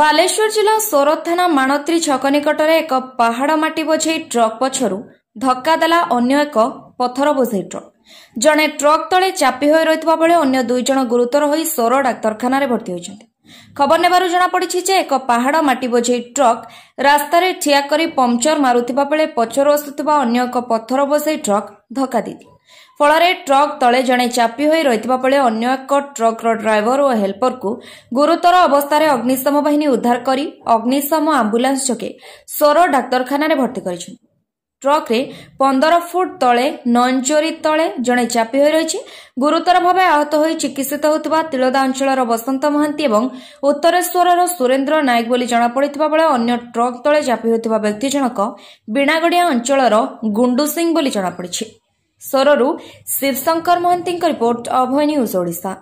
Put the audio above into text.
ବାଲେଶ୍ୱର ଜିଲ୍ଲା ସୋର ଥାନା ମାଣତ୍ରୀ ଛକ ନିକଟରେ ଏକ ପାହାଡ଼ ମାଟି ବୋଝେଇ ଟ୍ରକ୍ ପଛରୁ ଧକ୍କା ଦେଲା ଅନ୍ୟ ଏକ ପଥର ବୋଝେଇ ଟ୍ରକ୍ ଜଣେ ଟ୍ରକ୍ ତଳେ ଚାପି ହୋଇ ରହିଥିବା ବେଳେ ଅନ୍ୟ ଦୁଇ ଜଣ ଗୁରୁତର ହୋଇ ସୋର ଡାକ୍ତରଖାନାରେ ଭର୍ତ୍ତି ହୋଇଛନ୍ତି ଖବର ନେବାରୁ ଜଣାପଡ଼ିଛି ଯେ ଏକ ପାହାଡ଼ ମାଟି ବୋଝେଇ ଟ୍ରକ୍ ରାସ୍ତାରେ ଠିଆ କରି ପମ୍ପଚର ମାରୁଥିବା ବେଳେ ପଛରୁ ଆସୁଥିବା ଅନ୍ୟ ଏକ ପଥର ବୋଝେଇ ଟ୍ରକ୍ ଧକ୍କା ଦେଇଥିଲା ଫଳରେ ଟ୍ରକ୍ ତଳେ ଜଣେ ଚାପି ହୋଇ ରହିଥିବା ବେଳେ ଅନ୍ୟ ଏକ ଟ୍ରକ୍ର ଡ୍ରାଇଭର ଓ ହେଲ୍ପରକୁ ଗୁରୁତର ଅବସ୍ଥାରେ ଅଗ୍ନିଶମ ବାହିନୀ ଉଦ୍ଧାର କରି ଅଗ୍ନିଶମ ଆମ୍ବୁଲାନ୍ସ ଯୋଗେ ସୋର ଡାକ୍ତରଖାନାରେ ଭର୍ତ୍ତି କରିଛନ୍ତି ଟ୍ରକ୍ରେ ପନ୍ଦର ଫୁଟ ତଳେ ନଞ୍ଚୋରି ତଳେ ଜଣେ ଚାପି ହୋଇ ରହିଛି ଗୁରୁତର ଭାବେ ଆହତ ହୋଇ ଚିକିତ୍ସିତ ହେଉଥିବା ତିଳଦା ଅଞ୍ଚଳର ବସନ୍ତ ମହାନ୍ତି ଏବଂ ଉତ୍ତରେଶ୍ୱରର ସୁରେନ୍ଦ୍ର ନାୟକ ବୋଲି ଜଣାପଡ଼ିଥିବା ବେଳେ ଅନ୍ୟ ଟ୍ରକ୍ ତଳେ ଚାପି ହୋଇଥିବା ବ୍ୟକ୍ତି ଜଣକ ବିଣାଗଡ଼ିଆ ଅଞ୍ଚଳର ଗୁଣ୍ଡୁ ସିଂ ବୋଲି ଜଣାପଡ଼ିଛି ସ୍ୱରରୁ ଶିବଶଙ୍କର ମହାନ୍ତିଙ୍କ ରିପୋର୍ଟ ଅଭୟ ନ୍ୟୁଜ୍ ଓଡ଼ିଶା